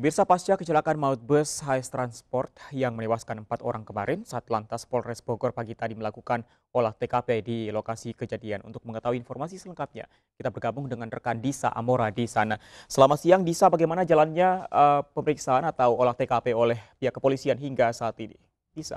Pemirsa pasca kecelakaan maut bus High Transport yang menewaskan empat orang kemarin, saat lantas Polres Bogor pagi tadi melakukan olah TKP di lokasi kejadian. Untuk mengetahui informasi selengkapnya, kita bergabung dengan rekan Disa Amora di sana. Selamat siang Disa, bagaimana jalannya uh, pemeriksaan atau olah TKP oleh pihak kepolisian hingga saat ini? Disa.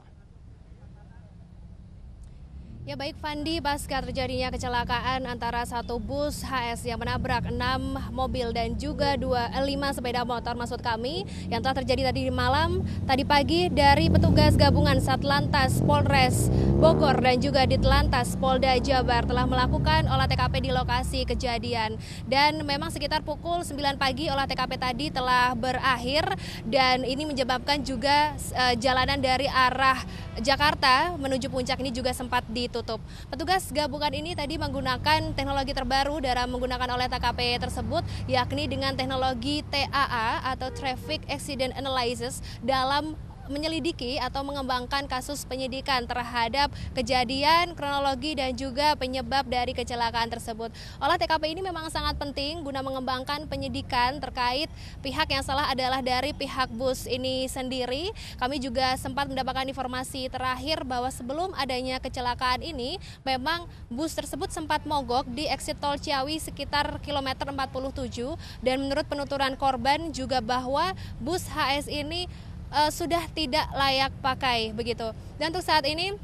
Ya baik Fandi, pasca terjadinya kecelakaan antara satu bus HS yang menabrak enam mobil dan juga dua eh, lima sepeda motor maksud kami yang telah terjadi tadi malam, tadi pagi dari petugas gabungan Satlantas Polres Bogor dan juga Ditlantas Polda Jabar telah melakukan olah TKP di lokasi kejadian. Dan memang sekitar pukul 9 pagi olah TKP tadi telah berakhir dan ini menyebabkan juga uh, jalanan dari arah Jakarta menuju puncak ini juga sempat di ditutup. Petugas gabungan ini tadi menggunakan teknologi terbaru dalam menggunakan oleh TKP tersebut, yakni dengan teknologi TAA atau Traffic Accident Analysis dalam menyelidiki atau mengembangkan kasus penyidikan terhadap kejadian, kronologi dan juga penyebab dari kecelakaan tersebut. Olah TKP ini memang sangat penting guna mengembangkan penyidikan terkait pihak yang salah adalah dari pihak bus ini sendiri. Kami juga sempat mendapatkan informasi terakhir bahwa sebelum adanya kecelakaan ini memang bus tersebut sempat mogok di exit tol Ciawi sekitar kilometer 47 dan menurut penuturan korban juga bahwa bus HS ini uh, sudah tidak layak pakai begitu. Dan untuk saat ini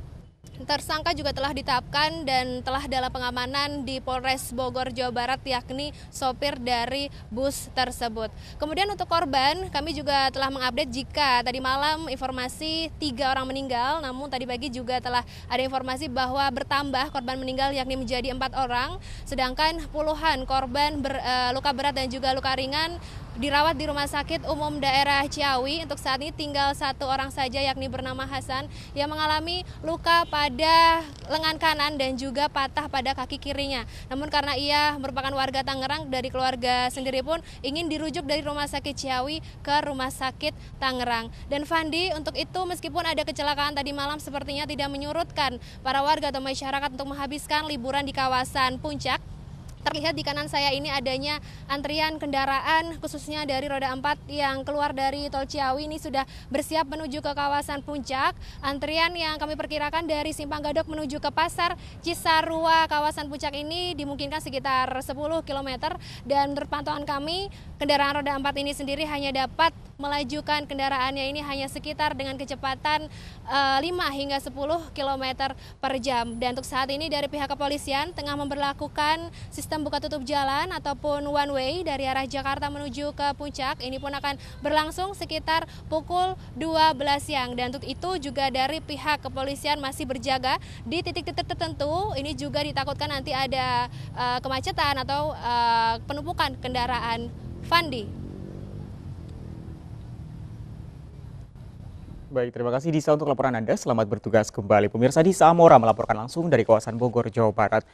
Tersangka juga telah ditetapkan dan telah dalam pengamanan di Polres Bogor, Jawa Barat, yakni sopir dari bus tersebut. Kemudian untuk korban, kami juga telah mengupdate jika tadi malam informasi tiga orang meninggal, namun tadi pagi juga telah ada informasi bahwa bertambah korban meninggal yakni menjadi empat orang, sedangkan puluhan korban ber, e, luka berat dan juga luka ringan dirawat di Rumah Sakit Umum Daerah Ciawi. Untuk saat ini tinggal satu orang saja yakni bernama Hasan yang mengalami luka pada lengan kanan dan juga patah pada kaki kirinya. Namun karena ia merupakan warga Tangerang dari keluarga sendiri pun ingin dirujuk dari rumah sakit Ciawi ke rumah sakit Tangerang. Dan Fandi untuk itu meskipun ada kecelakaan tadi malam sepertinya tidak menyurutkan para warga atau masyarakat untuk menghabiskan liburan di kawasan puncak terlihat di kanan saya ini adanya antrian kendaraan khususnya dari roda 4 yang keluar dari Tol Ciawi ini sudah bersiap menuju ke kawasan Puncak. Antrian yang kami perkirakan dari Simpang Gadok menuju ke Pasar Cisarua kawasan Puncak ini dimungkinkan sekitar 10 km dan menurut pantauan kami kendaraan roda 4 ini sendiri hanya dapat melajukan kendaraannya ini hanya sekitar dengan kecepatan eh, lima 5 hingga 10 km per jam. Dan untuk saat ini dari pihak kepolisian tengah memperlakukan sistem sistem buka tutup jalan ataupun one way dari arah Jakarta menuju ke Puncak ini pun akan berlangsung sekitar pukul 12 siang dan untuk itu juga dari pihak kepolisian masih berjaga di titik-titik tertentu ini juga ditakutkan nanti ada uh, kemacetan atau uh, penumpukan kendaraan Fandi. Baik, terima kasih Disa untuk laporan Anda. Selamat bertugas kembali. Pemirsa Disa Amora melaporkan langsung dari kawasan Bogor, Jawa Barat.